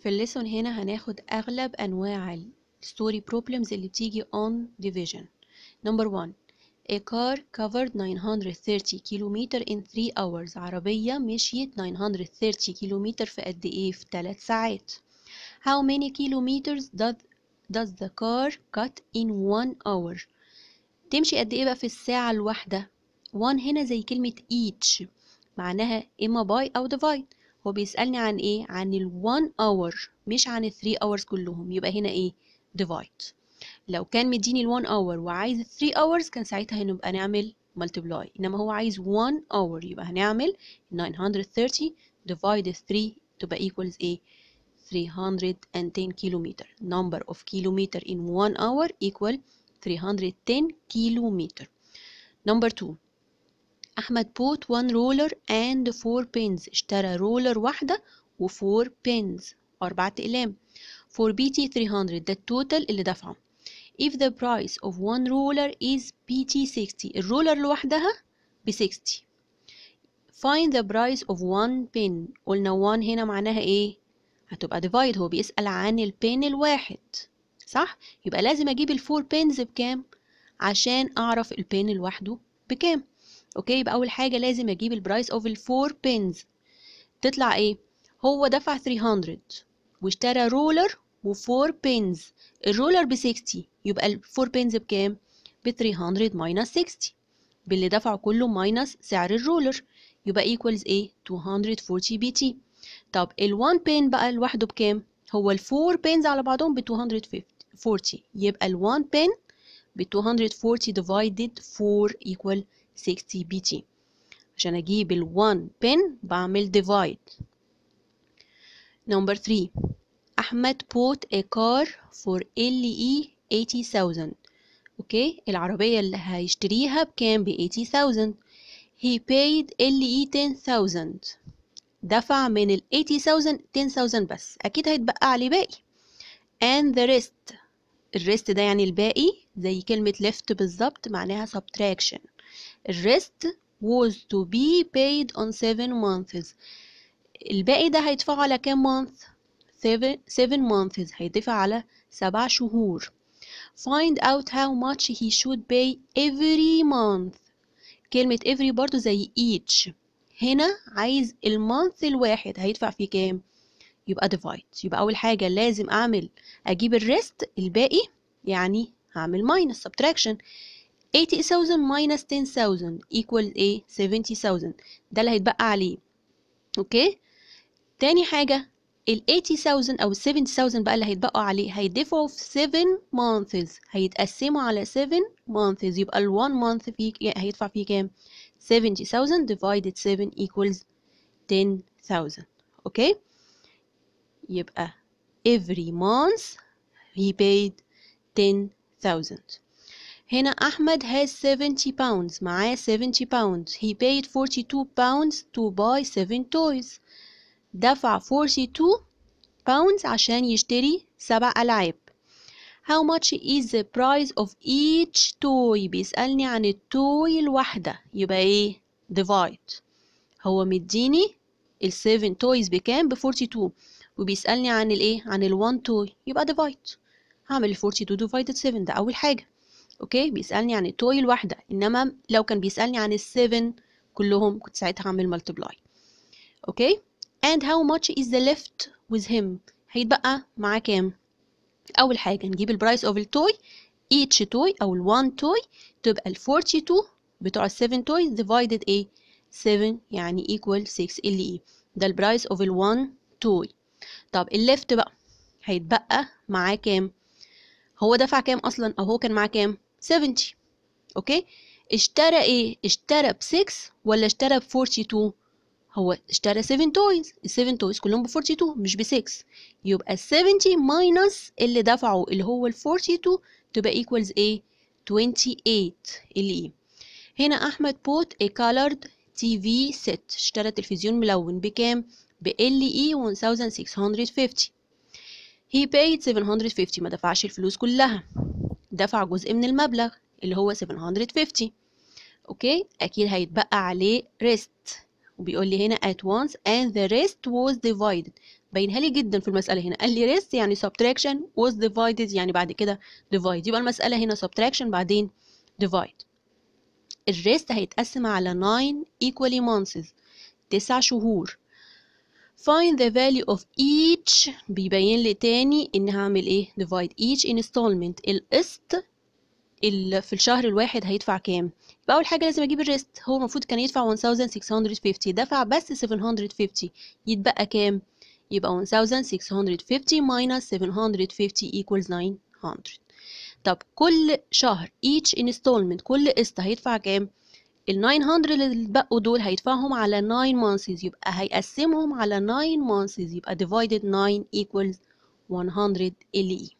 في الليسون هنا هناخد أغلب أنواع الستوري بروبلمز اللي بتيجي on division نمبر one A car covered 930 كيلومتر in 3 hours عربية مشيت 930 كيلومتر في قد إيه في 3 ساعات How many kilometers does, does the car cut in 1 hour تمشي قد إيه بقى في الساعة الواحدة one هنا زي كلمة each معناها إما by أو divide هو بيسألني عن ايه عن ال 1 hour مش عن ال 3 hours كلهم يبقى هنا ايه divide لو كان مديني ال 1 hour وعايز ال 3 hours كان ساعتها هنبقى نعمل multiply انما هو عايز 1 hour يبقى هنعمل 930 divide 3 تبقى equals ايه 310 كيلومتر number of kilometer in 1 hour equal 310 كيلومتر number 2 أحمد bought one ruler and four pins اشترى رولر واحدة وفور pins أربعة أقلام for BT 300 ده التوتال اللي دفعه if the price of one ruler is BT 60 الرولر لوحدها ب 60 find the price of one pin قلنا one هنا معناها ايه هتبقى divide هو بيسأل عن البين الواحد صح يبقى لازم اجيب الفور pins بكام عشان اعرف البين لوحده بكام اوكي يبقى اول حاجه لازم اجيب البرايس اوف الفور بينز تطلع ايه هو دفع 300 واشترى رولر و4 بينز الرولر ب 60 يبقي الفور ال4 بينز بكام ب 300 ماينس 60 باللي دفعه كله ماينس سعر الرولر يبقى ايكوالز ايه 240 بي تي طب ال1 بين بقى لوحده بكام هو الفور 4 بينز على بعضهم ب 240 يبقى ال1 بين ب 240 ديفايدد 4 equal 60 بي تي عشان اجيب ال 1 بن بعمل divide number 3 احمد bought a car for LE 80000 اوكي العربية اللي هيشتريها بكام ب 80000 he paid LE 10000 دفع من ال 80000 10000 بس اكيد هيتبقى عليه باقي and the rest الريست ده يعني الباقي زي كلمة left بالظبط معناها subtraction الريست was to be paid on seven months الباقي ده هيدفعه على كام month seven months هيدفع على سبع شهور find out how much he should pay every month كلمة every برضو زي each هنا عايز المانث الواحد هيدفع فيه كام يبقى divide يبقى أول حاجة لازم أعمل أجيب الريست الباقي يعني هعمل minus subtraction 80,000 minus 10,000 equal ايه 70,000 ده اللي هيتبقى عليه اوكي تاني حاجة ال 80,000 أو ال 70,000 بقى اللي هيتبقوا عليه هيدفعوا في 7 months هيتقسموا على 7 months يبقى ال 1 month فيه هيدفع فيه كام؟ 70,000 divided 7 equals 10,000 أوكي؟ يبقى every month he paid 10,000 هنا أحمد has 70 pounds معاه 70 pounds he paid 42 pounds to buy 7 toys دفع 42 pounds عشان يشتري 7 ألعاب How much is the price of each toy بيسألني عن التوي الواحدة يبقى ايه divide هو مديني ال 7 toys بكام ب 42 وبيسألني عن الايه عن ال 1 toy يبقى divide هعمل 42 divided 7 ده أول حاجة اوكي بيسالني عن التوي الواحده انما لو كان بيسالني عن ال7 كلهم كنت ساعتها هعمل ملتبلاي اوكي and how much is the left with him هيتبقى معاه كام اول حاجه نجيب البرايس اوف التوي each توي او ال1 توي تبقى ال42 بتوع ال7 توي divided ايه 7 يعني equal 6 ال ايه ده البرايس اوف ال1 توي طب الليفت بقى هيتبقى معاه كام هو دفع كام اصلا او هو كان معاه كام 70 اوكي اشترى ايه اشترى ب 6 ولا اشترى ب 42 هو اشترى 7 تويز ال 7 تويز كلهم ب 42 مش ب 6 يبقى ال 70 ماينس اللي دفعه اللي هو ال 42 تبقى ايكوالز ايه 28 اللي ايه هنا احمد بوت a colored TV set اشترى تلفزيون ملون بكام ب اي 1650 e he paid 750 ما دفعش الفلوس كلها دفع جزء من المبلغ اللي هو 750 اوكي اكيد هيتبقى عليه rest وبيقول لي هنا at once and the rest was divided باينها لي جدا في المسألة هنا قال لي rest يعني subtraction was divided يعني بعد كده divide يبقى المسألة هنا subtraction بعدين divide الريست هيتقسم على 9 equally months 9 شهور find the value of each بيبين لي تاني ان هعمل ايه divide each installment القسط في الشهر الواحد هيدفع كام يبقى اول حاجه لازم اجيب الريست هو المفروض كان يدفع 1650 دفع بس 750 يتبقى كام يبقى 1650 minus 750 equals 900 طب كل شهر each installment كل قسط هيدفع كام ال 900 اللي اتبقوا دول هيدفعهم على 9 months يبقى هيقسمهم على 9 months يبقى divided 9 equals 100 LE